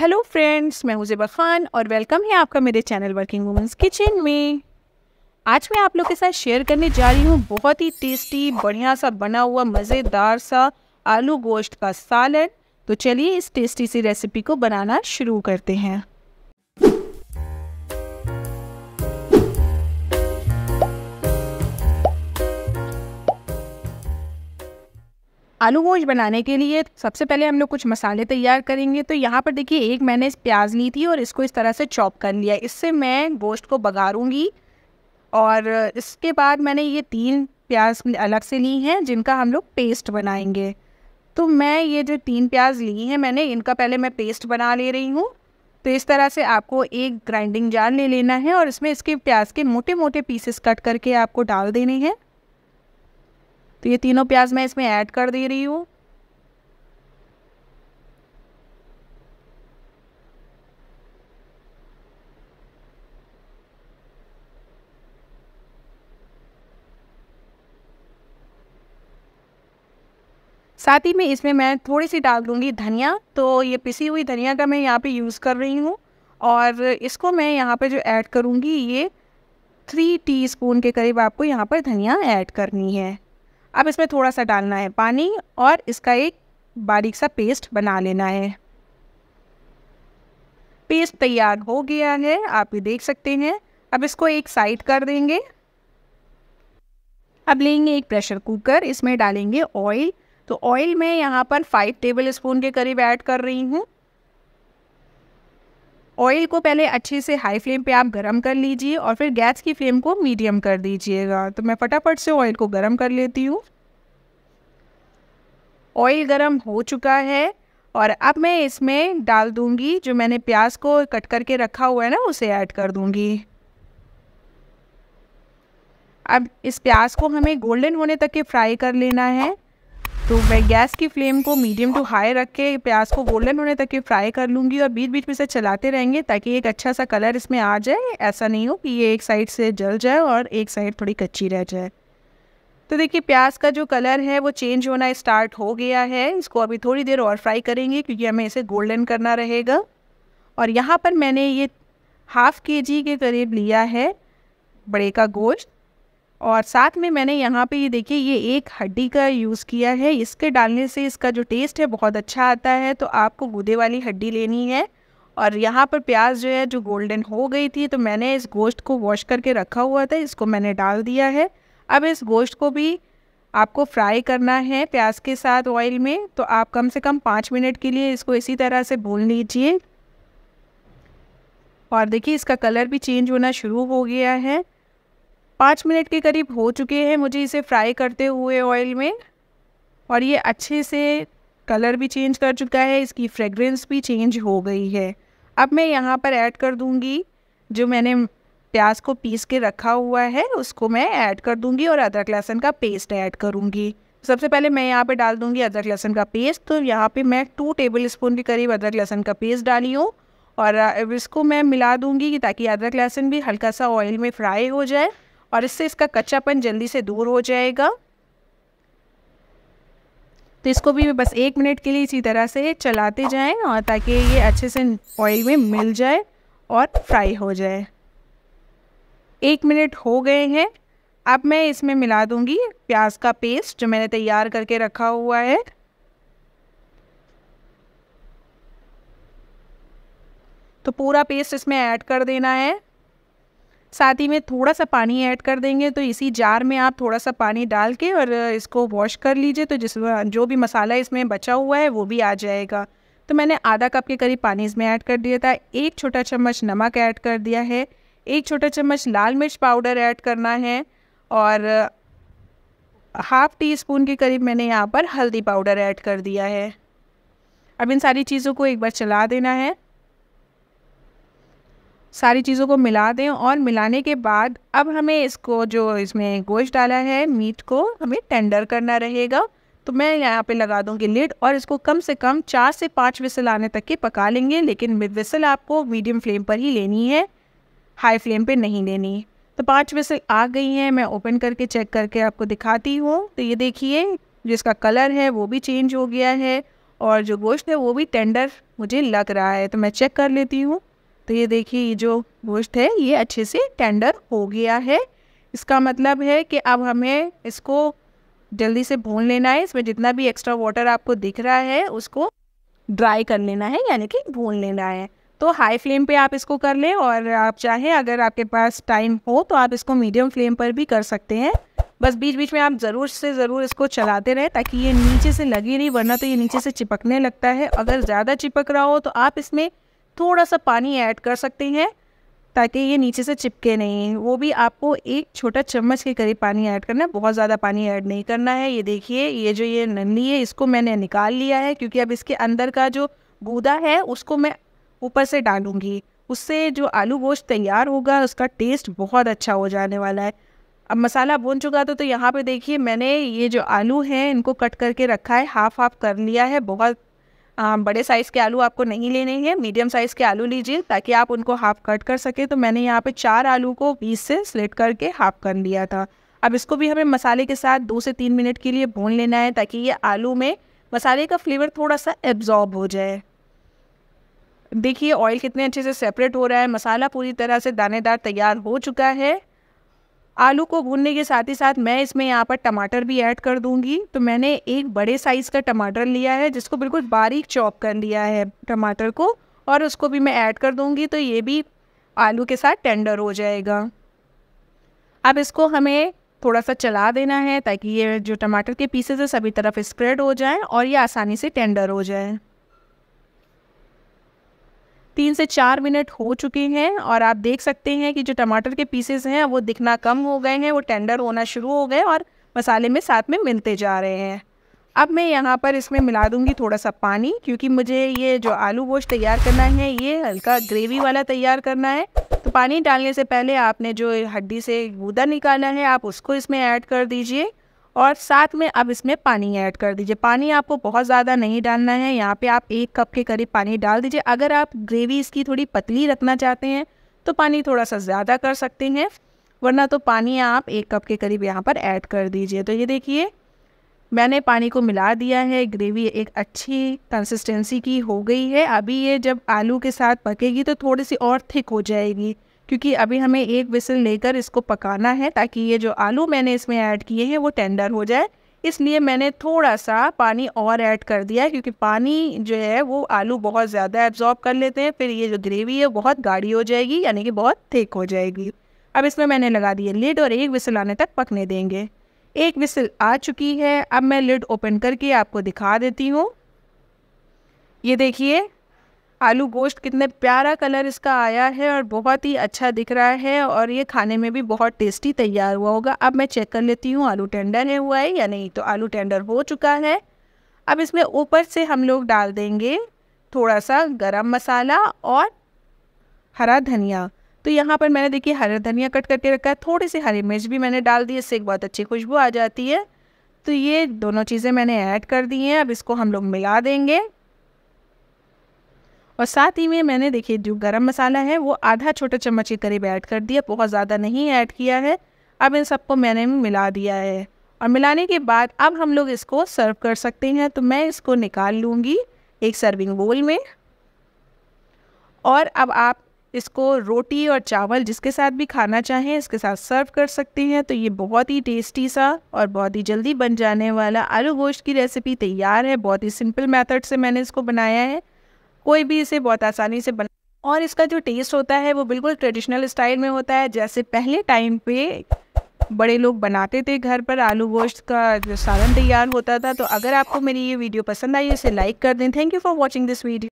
hello friends मैं हुजेबा खान और welcome है आपका मेरे चैनल वर्किंग वुमेंस किचन में आज मैं आप लोग के साथ शेयर करने जा रही हूँ बहुत ही टेस्टी बढ़िया सा बना हुआ मज़ेदार सा आलू गोश्त का सालन तो चलिए इस टेस्टी सी रेसिपी को बनाना शुरू करते हैं आलू गोश्त बनाने के लिए सबसे पहले हम लोग कुछ मसाले तैयार करेंगे तो यहाँ पर देखिए एक मैंने इस प्याज ली थी और इसको इस तरह से चॉप कर लिया इससे मैं गोश्त को बघारूँगी और इसके बाद मैंने ये तीन प्याज अलग से ली हैं जिनका हम लोग पेस्ट बनाएंगे तो मैं ये जो तीन प्याज ली हैं मैंने इनका पहले मैं पेस्ट बना ले रही हूँ तो इस तरह से आपको एक ग्राइंडिंग जार ले लेना है और इसमें इसके प्याज के मोटे मोटे पीसेस कट करके आपको डाल देने हैं तो ये तीनों प्याज मैं इसमें ऐड कर दे रही हूँ साथ ही में इसमें मैं थोड़ी सी डाल दूँगी धनिया तो ये पिसी हुई धनिया का मैं यहाँ पे यूज़ कर रही हूँ और इसको मैं यहाँ पे जो ऐड करूँगी ये थ्री टीस्पून के करीब आपको यहाँ पर धनिया ऐड करनी है अब इसमें थोड़ा सा डालना है पानी और इसका एक बारीक सा पेस्ट बना लेना है पेस्ट तैयार हो गया है आप ये देख सकते हैं अब इसको एक साइड कर देंगे अब लेंगे एक प्रेशर कुकर इसमें डालेंगे ऑयल तो ऑयल मैं यहाँ पर फाइव टेबल स्पून के करीब ऐड कर रही हूँ ऑयल को पहले अच्छे से हाई फ्लेम पे आप गर्म कर लीजिए और फिर गैस की फ्लेम को मीडियम कर दीजिएगा तो मैं फटाफट से ऑयल को गर्म कर लेती हूँ ऑयल गर्म हो चुका है और अब मैं इसमें डाल दूंगी जो मैंने प्याज को कट करके रखा हुआ है ना उसे ऐड कर दूंगी अब इस प्याज को हमें गोल्डन होने तक के फ्राई कर लेना है तो मैं गैस की फ्लेम को मीडियम टू हाई रख के प्याज को गोल्डन होने तक के फ्राई कर लूँगी और बीच बीच में से चलाते रहेंगे ताकि एक अच्छा सा कलर इसमें आ जाए ऐसा नहीं हो कि ये एक साइड से जल जाए और एक साइड थोड़ी कच्ची रह जाए तो देखिए प्याज का जो कलर है वो चेंज होना स्टार्ट हो गया है इसको अभी थोड़ी देर और फ्राई करेंगे क्योंकि हमें इसे गोल्डन करना रहेगा और यहाँ पर मैंने ये हाफ़ के जी के करीब लिया है बड़े का गोश्त और साथ में मैंने यहाँ पे ये देखिए ये एक हड्डी का यूज़ किया है इसके डालने से इसका जो टेस्ट है बहुत अच्छा आता है तो आपको गुदे वाली हड्डी लेनी है और यहाँ पर प्याज जो है जो गोल्डन हो गई थी तो मैंने इस गोश्त को वॉश करके रखा हुआ था इसको मैंने डाल दिया है अब इस गोश्त को भी आपको फ्राई करना है प्याज के साथ ऑयल में तो आप कम से कम पाँच मिनट के लिए इसको इसी तरह से भून लीजिए और देखिए इसका कलर भी चेंज होना शुरू हो गया है पाँच मिनट के करीब हो चुके हैं मुझे इसे फ्राई करते हुए ऑयल में और ये अच्छे से कलर भी चेंज कर चुका है इसकी फ्रेगरेंस भी चेंज हो गई है अब मैं यहाँ पर ऐड कर दूँगी जो मैंने प्याज को पीस के रखा हुआ है उसको मैं ऐड कर दूँगी और अदरक लहसुन का पेस्ट ऐड करूँगी सबसे पहले मैं यहाँ पे डाल दूँगी अदरक लहसुन का पेस्ट तो यहाँ पे मैं टू टेबल स्पून के करीब अदरक लहसुन का पेस्ट डाली हूँ और इसको मैं मिला दूँगी ताकि अदरक लहसुन भी हल्का सा ऑयल में फ्राई हो जाए और इससे इसका कच्चापन जल्दी से दूर हो जाएगा तो इसको भी बस एक मिनट के लिए इसी तरह से चलाते जाएं और ताकि ये अच्छे से ऑयल में मिल जाए और फ्राई हो जाए एक मिनट हो गए हैं अब मैं इसमें मिला दूंगी प्याज का पेस्ट जो मैंने तैयार करके रखा हुआ है तो पूरा पेस्ट इसमें ऐड कर देना है साथ ही में थोड़ा सा पानी ऐड कर देंगे तो इसी जार में आप थोड़ा सा पानी डाल के और इसको वॉश कर लीजिए तो जिस जो भी मसाला इसमें बचा हुआ है वो भी आ जाएगा तो मैंने आधा कप के करीब पानी इसमें ऐड कर दिया था एक छोटा चम्मच नमक ऐड कर दिया है एक छोटा चम्मच लाल मिर्च पाउडर ऐड करना है और हाफ टी स्पून के करीब मैंने यहाँ पर हल्दी पाउडर ऐड कर दिया है अब इन सारी चीज़ों को एक बार चला देना है सारी चीज़ों को मिला दें और मिलाने के बाद अब हमें इसको जो इसमें गोश्त डाला है मीट को हमें टेंडर करना रहेगा तो मैं यहाँ पे लगा दूँगी लिड और इसको कम से कम चार से पाँच विसल आने तक के पका लेंगे लेकिन मिड विसल आपको मीडियम फ्लेम पर ही लेनी है हाई फ्लेम पे नहीं लेनी तो पाँच विसल आ गई हैं मैं ओपन करके चेक करके आपको दिखाती हूँ तो ये देखिए जिसका कलर है वो भी चेंज हो गया है और जो गोश्त है वो भी टेंडर मुझे लग रहा है तो मैं चेक कर लेती हूँ तो ये देखिए ये जो गोश्त है ये अच्छे से टेंडर हो गया है इसका मतलब है कि अब हमें इसको जल्दी से भून लेना है इसमें जितना भी एक्स्ट्रा वाटर आपको दिख रहा है उसको ड्राई कर लेना है यानी कि भून लेना है तो हाई फ्लेम पे आप इसको कर लें और आप चाहें अगर आपके पास टाइम हो तो आप इसको मीडियम फ्लेम पर भी कर सकते हैं बस बीच बीच में आप ज़रूर से ज़रूर इसको चलाते रहें ताकि ये नीचे से लगी नहीं वरना तो ये नीचे से चिपकने लगता है अगर ज़्यादा चिपक रहा हो तो आप इसमें थोड़ा सा पानी ऐड कर सकते हैं ताकि ये नीचे से चिपके नहीं वो भी आपको एक छोटा चम्मच के करीब पानी ऐड करना है बहुत ज़्यादा पानी ऐड नहीं करना है ये देखिए ये जो ये नन्नी है इसको मैंने निकाल लिया है क्योंकि अब इसके अंदर का जो गूदा है उसको मैं ऊपर से डालूँगी उससे जो आलू गोश्त तैयार होगा उसका टेस्ट बहुत अच्छा हो जाने वाला है अब मसाला बुन चुका था तो, तो यहाँ पे देखिए मैंने ये जो आलू हैं इनको कट करके रखा है हाफ हाफ कर लिया है बहुत बड़े साइज़ के आलू आपको नहीं लेने हैं मीडियम साइज़ के आलू लीजिए ताकि आप उनको हाफ़ कट कर सकें तो मैंने यहाँ पे चार आलू को बीस से स्लेट करके हाफ़ कर लिया था अब इसको भी हमें मसाले के साथ दो से तीन मिनट के लिए भून लेना है ताकि ये आलू में मसाले का फ्लेवर थोड़ा सा एब्जॉर्ब हो जाए देखिए ऑयल कितने अच्छे से सेपरेट हो रहा है मसाला पूरी तरह से दानेदार तैयार हो चुका है आलू को भूनने के साथ ही साथ मैं इसमें यहाँ पर टमाटर भी ऐड कर दूंगी तो मैंने एक बड़े साइज़ का टमाटर लिया है जिसको बिल्कुल बारीक चॉप कर लिया है टमाटर को और उसको भी मैं ऐड कर दूंगी तो ये भी आलू के साथ टेंडर हो जाएगा अब इसको हमें थोड़ा सा चला देना है ताकि ये जो टमाटर के पीसेस है सभी तरफ स्प्रेड हो जाए और ये आसानी से टेंडर हो जाए तीन से चार मिनट हो चुके हैं और आप देख सकते हैं कि जो टमाटर के पीसेस हैं वो दिखना कम हो गए हैं वो टेंडर होना शुरू हो गए और मसाले में साथ में मिलते जा रहे हैं अब मैं यहाँ पर इसमें मिला दूँगी थोड़ा सा पानी क्योंकि मुझे ये जो आलू गोश्त तैयार करना है ये हल्का ग्रेवी वाला तैयार करना है तो पानी डालने से पहले आपने जो हड्डी से गूदा निकाला है आप उसको इसमें ऐड कर दीजिए और साथ में अब इसमें पानी ऐड कर दीजिए पानी आपको बहुत ज़्यादा नहीं डालना है यहाँ पे आप एक कप के करीब पानी डाल दीजिए अगर आप ग्रेवी इसकी थोड़ी पतली रखना चाहते हैं तो पानी थोड़ा सा ज़्यादा कर सकते हैं वरना तो पानी आप एक कप के करीब यहाँ पर ऐड कर दीजिए तो ये देखिए मैंने पानी को मिला दिया है ग्रेवी एक अच्छी कंसिस्टेंसी की हो गई है अभी ये जब आलू के साथ पकेगी तो थोड़ी सी और थिक हो जाएगी क्योंकि अभी हमें एक विसल लेकर इसको पकाना है ताकि ये जो आलू मैंने इसमें ऐड किए हैं वो टेंडर हो जाए इसलिए मैंने थोड़ा सा पानी और ऐड कर दिया है क्योंकि पानी जो है वो आलू बहुत ज़्यादा एब्जॉर्ब कर लेते हैं फिर ये जो ग्रेवी है बहुत गाढ़ी हो जाएगी यानी कि बहुत थिक हो जाएगी अब इसमें मैंने लगा दिए लिड और एक विसल आने तक पकने देंगे एक विसल आ चुकी है अब मैं लिड ओपन करके आपको दिखा देती हूँ ये देखिए आलू गोश्त कितने प्यारा कलर इसका आया है और बहुत ही अच्छा दिख रहा है और ये खाने में भी बहुत टेस्टी तैयार हुआ होगा अब मैं चेक कर लेती हूँ आलू टेंडर है हुआ है या नहीं तो आलू टेंडर हो चुका है अब इसमें ऊपर से हम लोग डाल देंगे थोड़ा सा गरम मसाला और हरा धनिया तो यहाँ पर मैंने देखिए हरा धनिया कट करके रखा है थोड़ी सी हरी मिर्च भी मैंने डाल दी इससे एक बहुत अच्छी खुशबू आ जाती है तो ये दोनों चीज़ें मैंने ऐड कर दी हैं अब इसको हम लोग मिला देंगे और साथ ही में मैंने देखिए जो गरम मसाला है वो आधा छोटा चम्मच के करीब ऐड कर दिया बहुत ज़्यादा नहीं ऐड किया है अब इन सबको मैंने मिला दिया है और मिलाने के बाद अब हम लोग इसको सर्व कर सकते हैं तो मैं इसको निकाल लूँगी एक सर्विंग बोल में और अब आप इसको रोटी और चावल जिसके साथ भी खाना चाहें इसके साथ सर्व कर सकते हैं तो ये बहुत ही टेस्टी सा और बहुत ही जल्दी बन जाने वाला आलू गोश्त की रेसिपी तैयार है बहुत ही सिंपल मेथड से मैंने इसको बनाया है कोई भी इसे बहुत आसानी से बना और इसका जो टेस्ट होता है वो बिल्कुल ट्रेडिशनल स्टाइल में होता है जैसे पहले टाइम पे बड़े लोग बनाते थे घर पर आलू गोश्त का जो सालन तैयार होता था तो अगर आपको मेरी ये वीडियो पसंद आई इसे लाइक कर दें thank you for watching this video